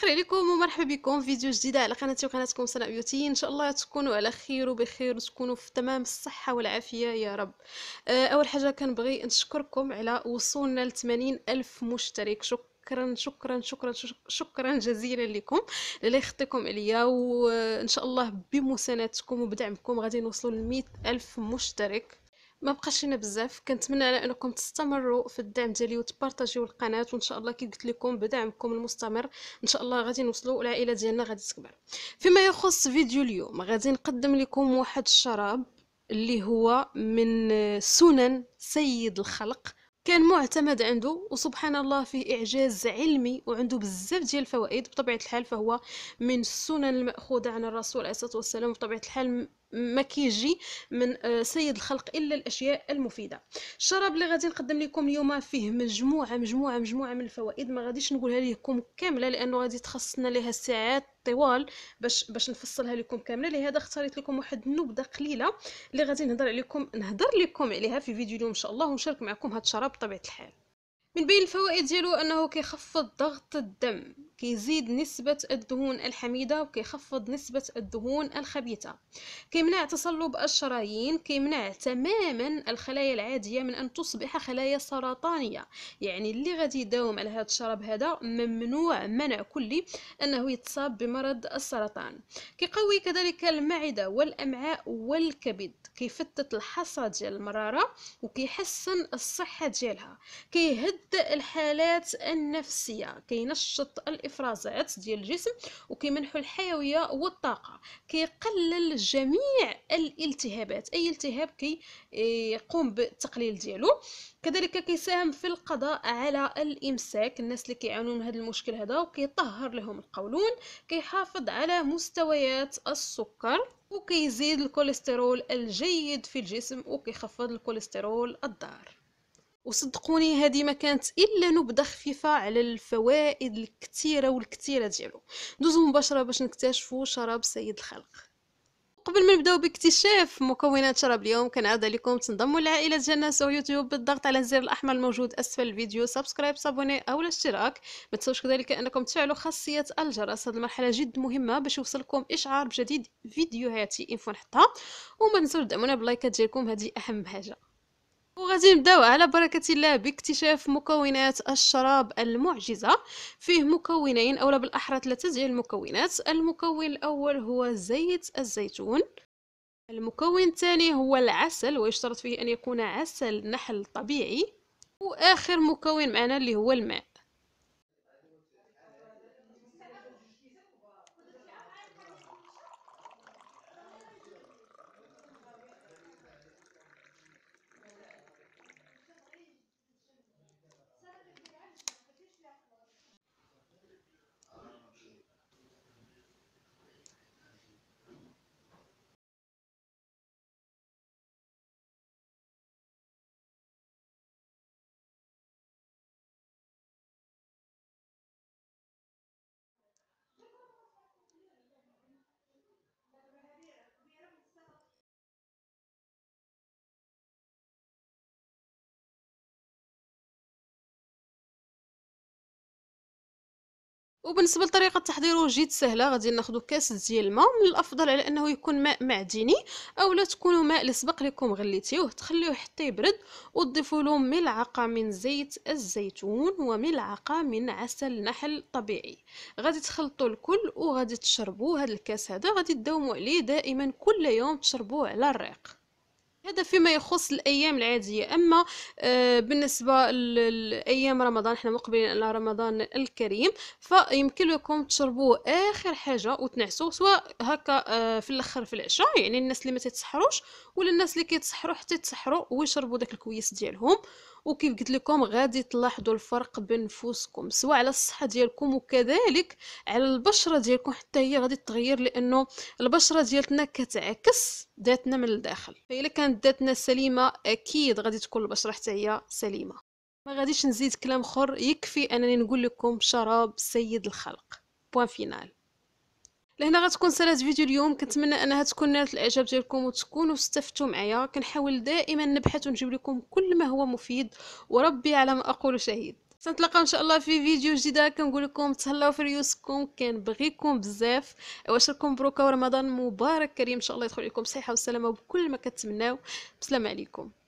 الخير عليكم ومرحبا بكم في فيديو جديد على قناتي وقناتكم سناء بيوتي ان شاء الله تكونوا على خير وبخير وتكونوا في تمام الصحه والعافيه يا رب آه، اول حاجه كنبغي نشكركم على وصولنا ل الف مشترك شكرا شكرا شكرا شكرا شكرا جزيلا لكم اللي يخطيكم عليا وان آه، شاء الله بمساندتكم وبدعمكم غادي نوصلوا ل ألف مشترك ما بقاش لينا بزاف كنتمنى على انكم تستمروا في الدعم ديالي وتبارطاجيو القناه وان شاء الله كي قلت لكم بدعمكم المستمر ان شاء الله غادي نوصلوا العائله ديالنا غادي تكبر فيما يخص فيديو اليوم غادي نقدم لكم واحد الشراب اللي هو من سنن سيد الخلق كان معتمد عنده وسبحان الله فيه إعجاز علمي وعنده بزاف ديال الفوائد بطبيعة الحال فهو من السنن المأخوذة عن الرسول عليه الصلاة والسلام بطبيعة الحال ما كيجي من آه، سيد الخلق الا الاشياء المفيده الشراب اللي غادي نقدم لكم اليوم فيه مجموعه مجموعه مجموعه من الفوائد ما غاديش نقولها لكم كامله لانه غادي تخصنا لها ساعات طوال باش باش نفصلها لكم كامله لهذا اختاريت لكم واحد النبذه قليله اللي غادي نهضر عليكم نهضر لكم عليها في فيديو اليوم ان شاء الله ونشارك معكم هاد الشراب بطبيعه الحال من بين الفوائد ديالو انه كيخفض ضغط الدم كيزيد نسبة الدهون الحميدة وكيخفض نسبة الدهون الخبيثة كيمنع تصلب الشرايين كيمنع تماما الخلايا العادية من أن تصبح خلايا سرطانية يعني اللي غادي يداوم على هذا الشراب هذا ممنوع منع كلي أنه يتصاب بمرض السرطان كيقوي كذلك المعدة والأمعاء والكبد كيفتت الحصى ديال المرارة وكيحسن الصحة ديالها كيهد ضد الحالات النفسيه كينشط الافرازات ديال الجسم وكيمنحو الحيويه والطاقه كيقلل جميع الالتهابات اي التهاب كيقوم بالتقليل ديالو كذلك كيساهم في القضاء على الامساك الناس اللي كيعانون من هذا المشكل هذا وكيطهر لهم القولون كيحافظ على مستويات السكر وكيزيد الكوليسترول الجيد في الجسم وكيخفض الكوليسترول الضار وصدقوني هذه ما كانت الا نبذه خفيفه على الفوائد الكثيره والكثيره ديالو ندوزو مباشره باش نكتشفوا شراب سيد الخلق قبل ما نبداو باكتشاف مكونات شراب اليوم كنعرض عليكم تنضموا لعائله ديالنا سو يوتيوب بالضغط على الزر الاحمر الموجود اسفل الفيديو سبسكرايب صابوني او الاشتراك ما تنساوش كذلك انكم تفعلوا خاصيه الجرس هذه المرحله جد مهمه باش يوصلكم اشعار بجديد فيديوهاتي انفو نحطها وما تنساوش دعمونا باللايكات ديالكم هذه اهم حاجه وغادي نبداو على بركة الله باكتشاف مكونات الشراب المعجزة فيه مكونين أو بالأحرى ثلاثة ديال المكونات المكون الأول هو زيت الزيتون المكون الثاني هو العسل ويشترط فيه أن يكون عسل نحل طبيعي وآخر مكون معنا اللي هو الماء وبالنسبه لطريقه تحضيره جد سهله غادي ناخذ كاس ديال الماء من الافضل على انه يكون ماء معدني اولا تكونوا ماء اللي سبق لكم غليتيه تخليوه حتى يبرد وتضيفوا له ملعقه من زيت الزيتون وملعقه من عسل نحل طبيعي غادي تخلطوا الكل وغادي تشربوا هذا الكاس هذا غادي تداوموا عليه دائما كل يوم تشربوه على الريق هذا فيما يخص الايام العاديه اما آه، بالنسبه لايام رمضان احنا مقبلين على رمضان الكريم فيمكن لكم تشربوه اخر حاجه وتنعسوا سواء هكا آه، في الاخر في العشاء يعني الناس اللي ما تتسحروش ولا الناس اللي كيتسحروا حتى يتسحروا ويشربوا داك الكويس ديالهم وكيف قلت لكم غادي تلاحظوا الفرق بين نفوسكم سواء على الصحه ديالكم وكذلك على البشره ديالكم حتى هي غادي تغير لانه البشره ديالتنا كتعكس ذاتنا من الداخل فإلا كانت ذاتنا سليمه اكيد غادي تكون البشره حتى هي سليمه ما غاديش نزيد كلام اخر يكفي انني نقول لكم شراب سيد الخلق بوان فينال لهنا غتكون سالات فيديو اليوم كنتمنى انها تكون نالت الاعجاب ديالكم وتكونوا استفدتوا معايا كنحاول دائما نبحث ونجيب لكم كل ما هو مفيد وربي على ما اقول شهيد سنتلاقاو ان شاء الله في فيديو جديد كنقول لكم تهلاو في ريوسكم كنبغيكم بزاف واشركم بروكه ورمضان مبارك كريم ان شاء الله يدخل لكم صحه وسلامه وكل ما كتمناو بسلام عليكم